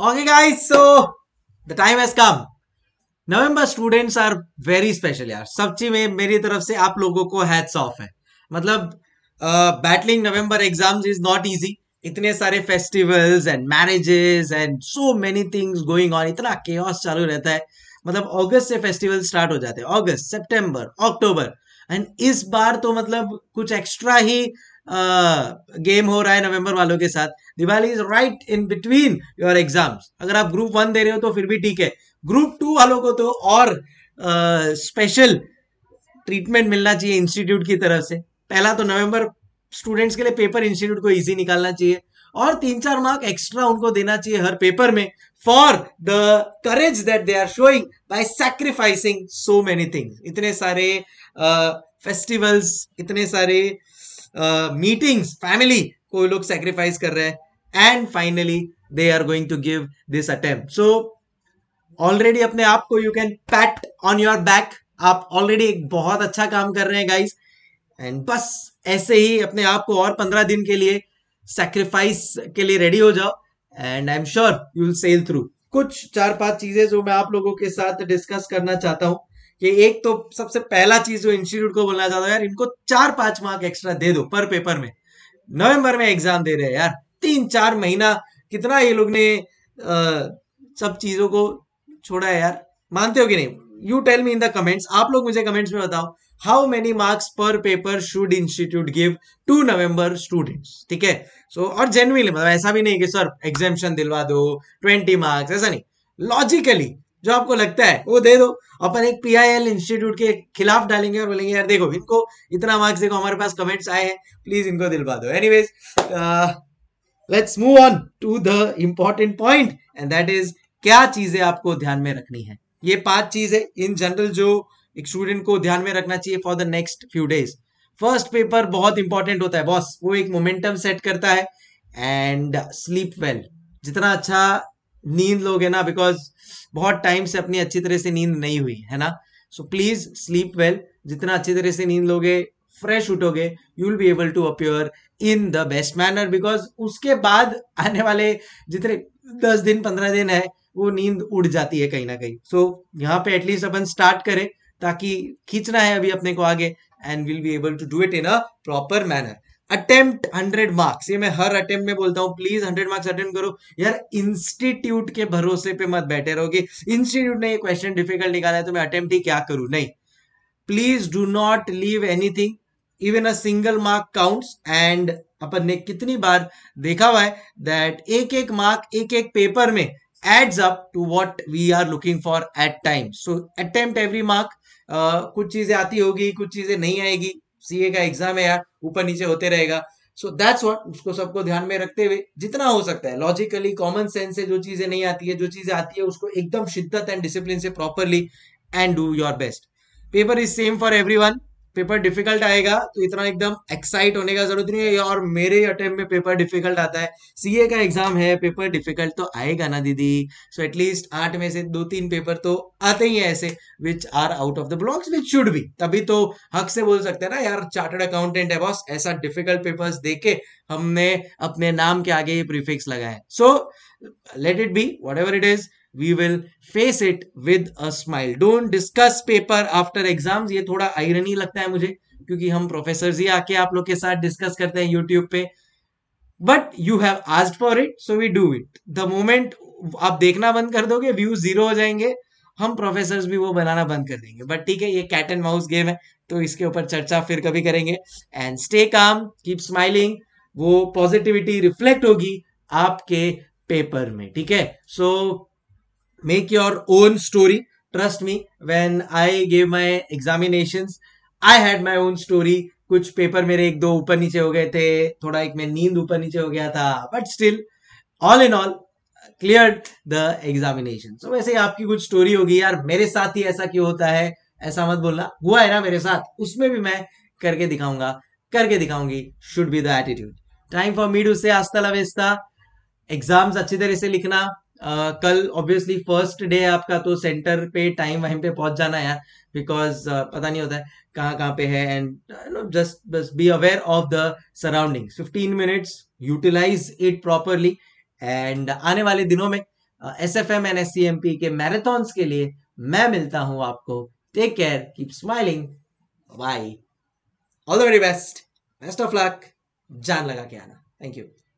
Okay guys, so the time has come. November students are very special यार सब चीज में मेरी तरफ से आप लोगों को हैट्स ऑफ है मतलब battling November exams is not easy इतने सारे festivals and marriages and so many things going on इतना केयस चालू रहता है मतलब अगस्त से फेस्टिवल स्टार्ट हो जाते हैं अगस्त सितंबर अक्टूबर एंड इस बार तो मतलब कुछ एक्स्ट्रा ही गेम हो रहा है नवंबर वालों के साथ Diwali is right in between your exams अगर आप ग्रुप वन दे रहे हो तो फिर भी ठीक है ग्रुप टू वालों को तो और स्पेशल ट्रीटमेंट मिलना चाहिए इंस्टीट्यूट की तरफ से पहला तो नवंबर स्टूडेंट्स के लिए पेपर इंस्टीट्यूट को इजी निकालना चाहिए और तीन चार मार्क एक्स्ट्रा उनको देना चाहिए हर पेपर में for the courage that they are showing by sacrificing so many things इतने सारे फेस्टिवल्स uh, इतने सारे uh, मीटिंग्स फैमिली को लोग सेक्रीफाइस कर रहे हैं and finally they are going to give this attempt so already अपने आप को you can pat on your back आप ऑलरेडी एक बहुत अच्छा काम कर रहे हैं गाइस एंड बस ऐसे ही अपने आप को और पंद्रह दिन के लिए सेक्रीफाइस के लिए रेडी हो जाओ and I am sure you will sail through कुछ चार पांच चीजें जो मैं आप लोगों के साथ डिस्कस करना चाहता हूं कि एक तो सबसे पहला चीज जो इंस्टीट्यूट को बोलना चाहता हूँ यार इनको चार पांच मार्क एक्स्ट्रा दे दो पर पेपर में नवंबर में एग्जाम दे रहे हैं यार तीन चार महीना कितना ये लोग ने आ, सब चीजों को छोड़ा है यार मानते हो कि नहीं you tell me in the comments आप लोग मुझे कमेंट्स में बताओ how many marks per paper should institute give to November students ठीक है सो और जेनविन मतलब ऐसा भी नहीं कि सर एग्जामेशन दिलवा दो ट्वेंटी मार्क्स ऐसा नहीं लॉजिकली जो आपको लगता है वो दे दो अपन एक पीआईएल इंस्टीट्यूट के खिलाफ डालेंगे और बोलेंगे यार देखो इनको इतना मार्क्स देखो हमारे पास कमेंट्स आए हैं प्लीज इनको दिलवा दो anyways let's move on to the important point and that is क्या चीजें आपको ध्यान में रखनी है ये पांच चीजें इन जनरल जो एक स्टूडेंट को ध्यान में रखना चाहिए for the next few days first paper बहुत इंपॉर्टेंट होता है बॉस वो एक मोमेंटम सेट करता है एंड स्लीप वेल जितना अच्छा नींद लोगे ना बिकॉज बहुत टाइम से अपनी अच्छी तरह से नींद नहीं हुई है ना सो प्लीज स्लीप वेल जितना अच्छी तरह से नींद लोगे फ्रेश उठोगे you will be able to appear in the best manner because उसके बाद आने वाले जितने दस दिन पंद्रह दिन है वो नींद उड़ जाती है कहीं ना कहीं सो so, यहाँ पे एटलीस्ट अपन स्टार्ट करें ताकि खींचना है अभी अपने को आगे and will be able to do it in a proper manner attempt hundred marks ये मैं हर अटेम्प्ट में बोलता हूँ प्लीज हंड्रेड मार्क्स अटेम्प्ट करो यार इंस्टीट्यूट के भरोसे पे मत बैठे रहोगे इंस्टीट्यूट ने ये क्वेश्चन डिफिकल्ट निकाला है तो मैं अटेम्प्ट ही क्या करूं नहीं please do not leave anything even a single mark counts and अपन ने कितनी बार देखा हुआ है दैट एक एक मार्क एक एक पेपर में adds up to what we are looking for at time so attempt every mark कुछ चीजें आती होगी कुछ चीजें नहीं आएगी सीए का एग्जाम है यार ऊपर नीचे होते रहेगा सो दैट्स व्हाट उसको सबको ध्यान में रखते हुए जितना हो सकता है लॉजिकली कॉमन सेंस से जो चीजें नहीं आती है जो चीजें आती है उसको एकदम शिद्दत एंड डिसिप्लिन से properly and do your best paper is same for every paper difficult आएगा तो इतना एकदम एक्साइट होने का जरूरत नहीं है और मेरे अटेम्प में पेपर डिफिकल्ट आता है सीए का एग्जाम है पेपर डिफिकल्ट तो आएगा ना दीदी सो एटलीस्ट आठ में से दो तीन पेपर तो आते ही है ऐसे which are out of the blocks which should भी तभी तो हक से बोल सकते हैं ना यार चार्टर्ड अकाउंटेंट है बॉस ऐसा डिफिकल्ट पेपर्स के हमने अपने नाम के आगे ये प्रीफिक्स लगाया so let it be whatever it is we will face it with a smile don't discuss paper after exams ये थोड़ा आयरनी लगता है मुझे क्योंकि हम प्रोफेसर ही आके आप लोग के साथ डिस्कस करते हैं यूट्यूब पे but you have asked for it so we do it the moment आप देखना बंद कर दोगे व्यू जीरो हो जाएंगे हम प्रोफेसर भी वो बनाना बंद कर देंगे बट ठीक है ये कैट एंड माउस गेम है तो इसके ऊपर चर्चा फिर कभी करेंगे and stay calm keep smiling वो पॉजिटिविटी रिफ्लेक्ट होगी आपके पेपर में ठीक है so so, make your own story trust me when i gave my examinations i had my own story कुछ पेपर मेरे एक दो ऊपर नीचे हो गए थे थोड़ा एक मैं नींद ऊपर नीचे हो गया था but still all in all clear the examination so वैसे ही आपकी कुछ स्टोरी होगी यार मेरे साथ ही ऐसा क्यों होता है ऐसा मत बोलना हुआ है ना मेरे साथ उसमें भी मैं करके दिखाऊंगा करके दिखाऊंगी should be the attitude time for me to say hasta लवेस्ता exams अच्छी तरह से लिखना कल ऑब्वियसली फर्स्ट डे है आपका तो सेंटर पे टाइम वहीं पे पहुंच जाना है बिकॉज uh, पता नहीं होता है कहाँ कहाँ पे है एंड नो जस्ट बस be aware of the surroundings 15 minutes utilize it properly and आने वाले दिनों में S F M and S C M P के मैराथॉन्स के लिए मैं मिलता हूँ आपको take care keep smiling bye all the very best best of luck जान लगा के आना थैंक यू